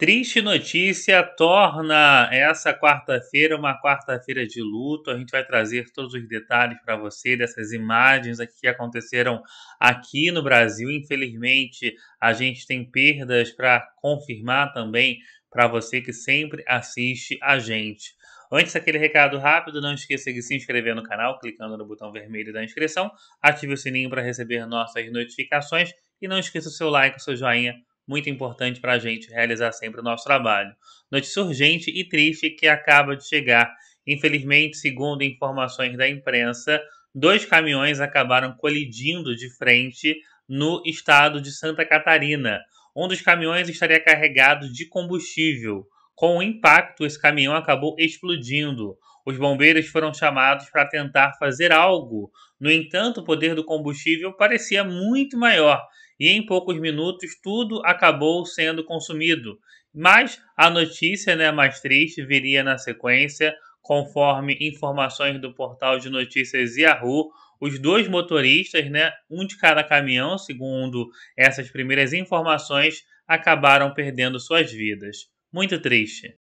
Triste notícia torna essa quarta-feira uma quarta-feira de luto. A gente vai trazer todos os detalhes para você dessas imagens aqui que aconteceram aqui no Brasil. Infelizmente, a gente tem perdas para confirmar também para você que sempre assiste a gente. Antes aquele recado rápido, não esqueça de se inscrever no canal clicando no botão vermelho da inscrição, ative o sininho para receber nossas notificações e não esqueça o seu like, o seu joinha muito importante para a gente realizar sempre o nosso trabalho. Notícia urgente e triste que acaba de chegar. Infelizmente, segundo informações da imprensa, dois caminhões acabaram colidindo de frente no estado de Santa Catarina. Um dos caminhões estaria carregado de combustível. Com o impacto, esse caminhão acabou explodindo. Os bombeiros foram chamados para tentar fazer algo. No entanto, o poder do combustível parecia muito maior e em poucos minutos tudo acabou sendo consumido. Mas a notícia né, mais triste viria na sequência, conforme informações do portal de notícias Yahoo. Os dois motoristas, né, um de cada caminhão, segundo essas primeiras informações, acabaram perdendo suas vidas. Muito triste.